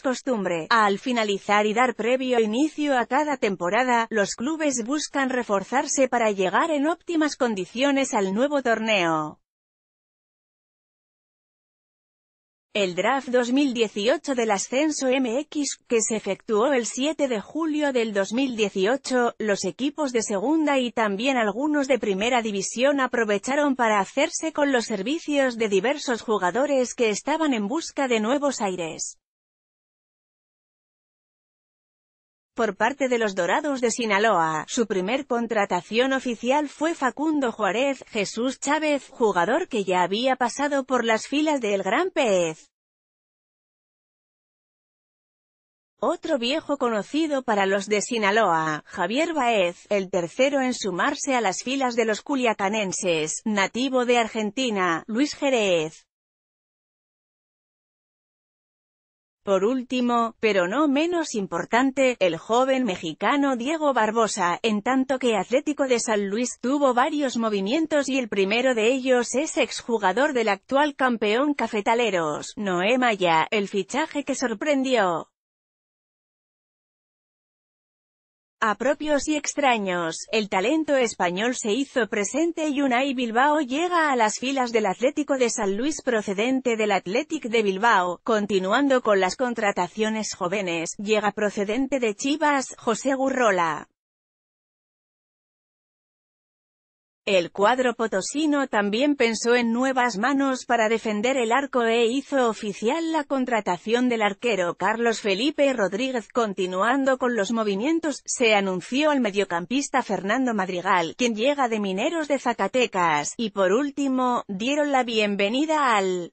costumbre. Al finalizar y dar previo inicio a cada temporada, los clubes buscan reforzarse para llegar en óptimas condiciones al nuevo torneo. El draft 2018 del ascenso MX, que se efectuó el 7 de julio del 2018, los equipos de segunda y también algunos de primera división aprovecharon para hacerse con los servicios de diversos jugadores que estaban en busca de nuevos aires. por parte de los Dorados de Sinaloa. Su primer contratación oficial fue Facundo Juárez, Jesús Chávez, jugador que ya había pasado por las filas del Gran Pez. Otro viejo conocido para los de Sinaloa, Javier Baez, el tercero en sumarse a las filas de los culiacanenses, nativo de Argentina, Luis Jerez. Por último, pero no menos importante, el joven mexicano Diego Barbosa, en tanto que Atlético de San Luis, tuvo varios movimientos y el primero de ellos es exjugador del actual campeón cafetaleros, Noé Ya, el fichaje que sorprendió. a propios y extraños, el talento español se hizo presente y Unai Bilbao llega a las filas del Atlético de San Luis procedente del Athletic de Bilbao, continuando con las contrataciones jóvenes, llega procedente de Chivas, José Gurrola. El cuadro potosino también pensó en nuevas manos para defender el arco e hizo oficial la contratación del arquero Carlos Felipe Rodríguez. Continuando con los movimientos, se anunció al mediocampista Fernando Madrigal, quien llega de Mineros de Zacatecas, y por último, dieron la bienvenida al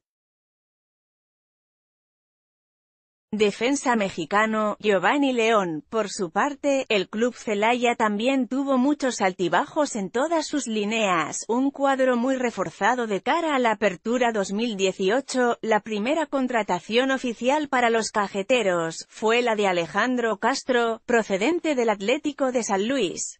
Defensa mexicano, Giovanni León, por su parte, el club Celaya también tuvo muchos altibajos en todas sus líneas, un cuadro muy reforzado de cara a la apertura 2018, la primera contratación oficial para los cajeteros, fue la de Alejandro Castro, procedente del Atlético de San Luis.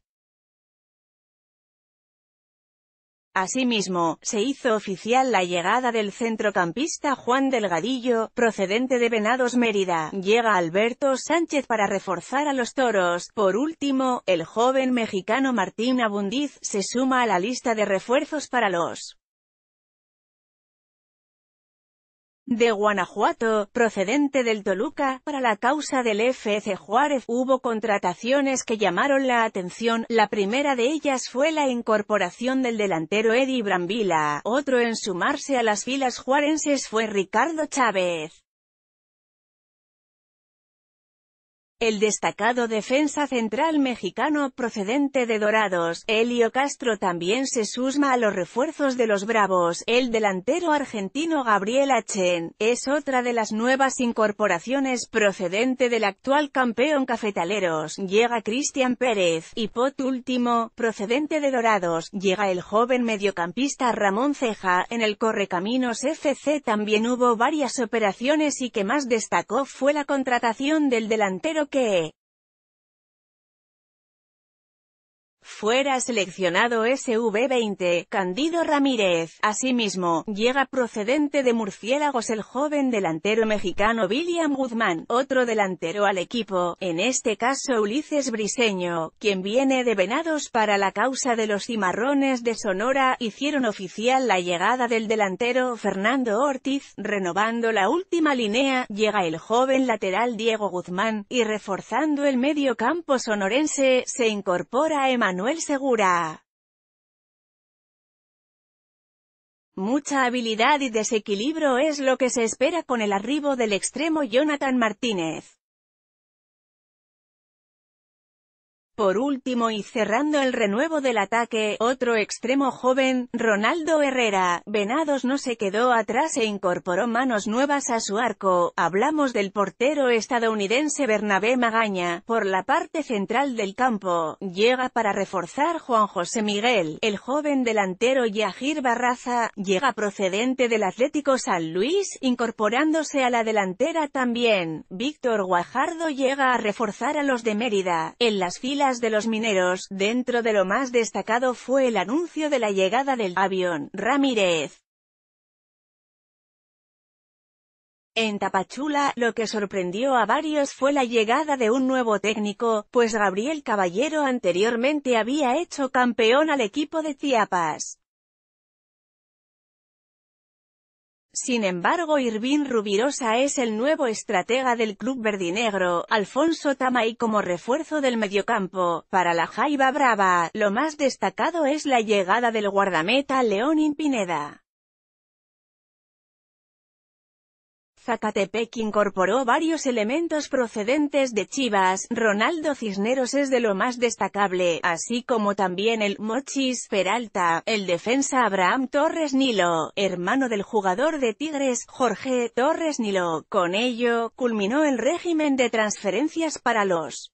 Asimismo, se hizo oficial la llegada del centrocampista Juan Delgadillo, procedente de Venados Mérida. Llega Alberto Sánchez para reforzar a los toros. Por último, el joven mexicano Martín Abundiz se suma a la lista de refuerzos para los de Guanajuato, procedente del Toluca, para la causa del FC Juárez, hubo contrataciones que llamaron la atención, la primera de ellas fue la incorporación del delantero Eddie Brambila, otro en sumarse a las filas juarenses fue Ricardo Chávez. El destacado defensa central mexicano procedente de Dorados, Elio Castro también se susma a los refuerzos de los Bravos. El delantero argentino Gabriel Achen es otra de las nuevas incorporaciones procedente del actual campeón cafetaleros. Llega Cristian Pérez, y pot último, procedente de Dorados, llega el joven mediocampista Ramón Ceja. En el Correcaminos FC también hubo varias operaciones y que más destacó fue la contratación del delantero que, fuera seleccionado SV20, Candido Ramírez. Asimismo, llega procedente de Murciélagos el joven delantero mexicano William Guzmán, otro delantero al equipo, en este caso Ulises Briseño, quien viene de Venados para la causa de los cimarrones de Sonora, hicieron oficial la llegada del delantero Fernando Ortiz, renovando la última línea, llega el joven lateral Diego Guzmán, y reforzando el medio campo sonorense, se incorpora Emanuel Manuel Segura. Mucha habilidad y desequilibrio es lo que se espera con el arribo del extremo Jonathan Martínez. Por último y cerrando el renuevo del ataque, otro extremo joven, Ronaldo Herrera, Venados no se quedó atrás e incorporó manos nuevas a su arco, hablamos del portero estadounidense Bernabé Magaña, por la parte central del campo, llega para reforzar Juan José Miguel, el joven delantero Yajir Barraza, llega procedente del Atlético San Luis, incorporándose a la delantera también, Víctor Guajardo llega a reforzar a los de Mérida, en las filas de los mineros, dentro de lo más destacado fue el anuncio de la llegada del avión Ramírez. En Tapachula, lo que sorprendió a varios fue la llegada de un nuevo técnico, pues Gabriel Caballero anteriormente había hecho campeón al equipo de Chiapas. Sin embargo Irvin Rubirosa es el nuevo estratega del club verdinegro, Alfonso Tamay como refuerzo del mediocampo. Para la Jaiba Brava, lo más destacado es la llegada del guardameta León Impineda. Zacatepec incorporó varios elementos procedentes de Chivas, Ronaldo Cisneros es de lo más destacable, así como también el Mochis Peralta, el defensa Abraham Torres Nilo, hermano del jugador de Tigres, Jorge Torres Nilo. Con ello, culminó el régimen de transferencias para los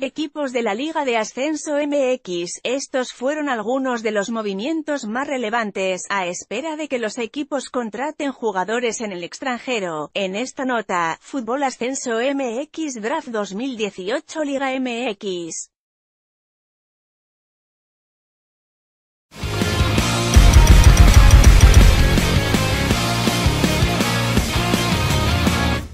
Equipos de la Liga de Ascenso MX, estos fueron algunos de los movimientos más relevantes, a espera de que los equipos contraten jugadores en el extranjero. En esta nota, Fútbol Ascenso MX Draft 2018 Liga MX.